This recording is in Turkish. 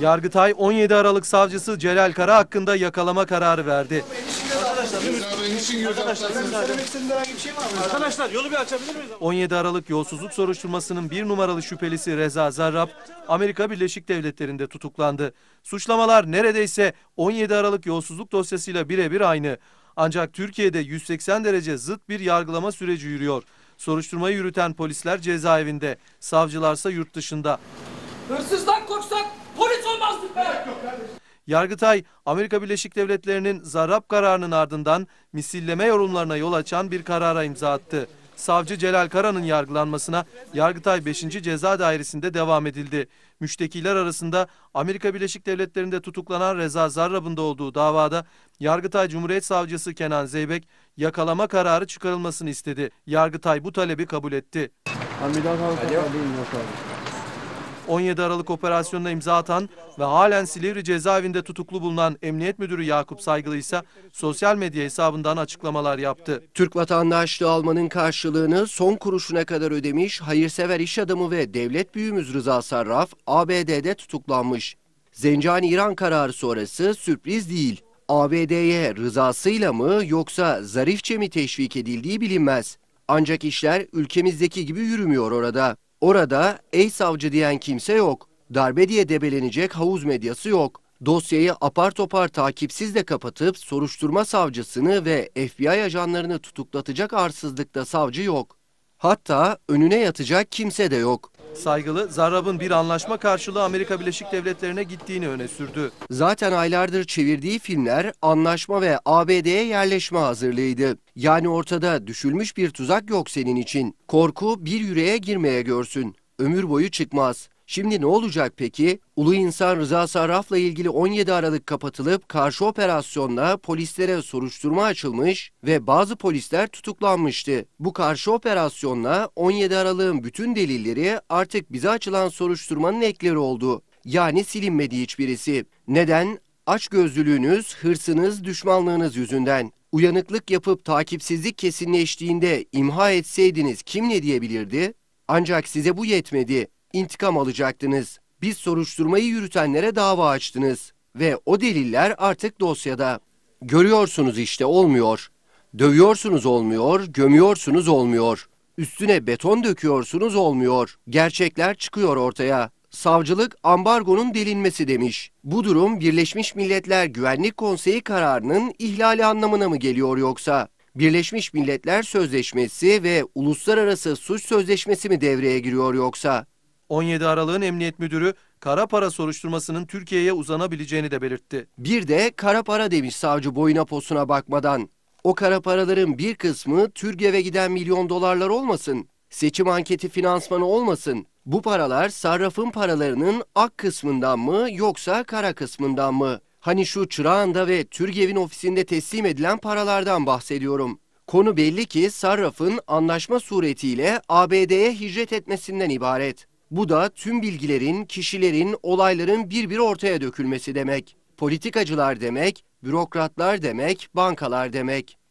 Yargıtay 17 Aralık savcısı Celal Kara hakkında yakalama kararı verdi. Arkadaşlar yolu bir açabilir miyiz? 17 Aralık yolsuzluk soruşturmasının bir numaralı şüphelisi Reza Zarrab, Amerika Birleşik Devletleri'nde tutuklandı. Suçlamalar neredeyse 17 Aralık yolsuzluk dosyasıyla birebir aynı. Ancak Türkiye'de 180 derece zıt bir yargılama süreci yürüyor. Soruşturmayı yürüten polisler cezaevinde, savcılarsa yurt dışında. Hırsızdan korksak polis olmazdık be! Yargıtay, Amerika Birleşik Devletleri'nin zarap kararının ardından misilleme yorumlarına yol açan bir karara imza attı savcı Celal Kara'nın yargılanmasına Yargıtay 5. Ceza Dairesi'nde devam edildi. Müştekiler arasında Amerika Birleşik Devletleri'nde tutuklanan Reza Zarrab'ın da olduğu davada Yargıtay Cumhuriyet Savcısı Kenan Zeybek yakalama kararı çıkarılmasını istedi. Yargıtay bu talebi kabul etti. 17 Aralık operasyonuna imza atan ve halen Silivri cezaevinde tutuklu bulunan Emniyet Müdürü Yakup Saygılı ise sosyal medya hesabından açıklamalar yaptı. Türk vatandaşlığı almanın karşılığını son kuruşuna kadar ödemiş hayırsever iş adamı ve devlet büyüğümüz Rıza Sarraf ABD'de tutuklanmış. Zencani İran kararı sonrası sürpriz değil. ABD'ye rızasıyla mı yoksa zarifçe mi teşvik edildiği bilinmez. Ancak işler ülkemizdeki gibi yürümüyor orada. Orada ey savcı diyen kimse yok. Darbe diye debelenecek havuz medyası yok. Dosyayı apar topar takipsiz de kapatıp soruşturma savcısını ve FBI ajanlarını tutuklatacak arsızlıkta savcı yok. Hatta önüne yatacak kimse de yok. Saygılı, Zarrab'ın bir anlaşma karşılığı Amerika Birleşik Devletleri'ne gittiğini öne sürdü. Zaten aylardır çevirdiği filmler anlaşma ve ABD'ye yerleşme hazırlığıydı. Yani ortada düşülmüş bir tuzak yok senin için. Korku bir yüreğe girmeye görsün. Ömür boyu çıkmaz. Şimdi ne olacak peki? Ulu İnsan Rıza Sarraf'la ilgili 17 Aralık kapatılıp karşı operasyonla polislere soruşturma açılmış ve bazı polisler tutuklanmıştı. Bu karşı operasyonla 17 Aralık'ın bütün delilleri artık bize açılan soruşturmanın ekleri oldu. Yani silinmedi hiçbirisi. Neden? Açgözlülüğünüz, hırsınız, düşmanlığınız yüzünden. Uyanıklık yapıp takipsizlik kesinleştiğinde imha etseydiniz kim ne diyebilirdi? Ancak size bu yetmedi intikam alacaktınız. Biz soruşturmayı yürütenlere dava açtınız ve o deliller artık dosyada. Görüyorsunuz işte olmuyor. Dövüyorsunuz olmuyor, gömüyorsunuz olmuyor. Üstüne beton döküyorsunuz olmuyor. Gerçekler çıkıyor ortaya. Savcılık ambargonun delinmesi demiş. Bu durum Birleşmiş Milletler Güvenlik Konseyi kararının ihlali anlamına mı geliyor yoksa? Birleşmiş Milletler Sözleşmesi ve Uluslararası Suç Sözleşmesi mi devreye giriyor yoksa? 17 Aralık'ın Emniyet Müdürü kara para soruşturmasının Türkiye'ye uzanabileceğini de belirtti. Bir de kara para demiş savcı boyuna posuna bakmadan. O kara paraların bir kısmı Türkiye'ye giden milyon dolarlar olmasın. Seçim anketi finansmanı olmasın. Bu paralar sarrafın paralarının ak kısmından mı yoksa kara kısmından mı? Hani şu Çırağan'da ve Türgev'in ofisinde teslim edilen paralardan bahsediyorum. Konu belli ki sarrafın anlaşma suretiyle ABD'ye hicret etmesinden ibaret. Bu da tüm bilgilerin, kişilerin, olayların bir bir ortaya dökülmesi demek. Politikacılar demek, bürokratlar demek, bankalar demek.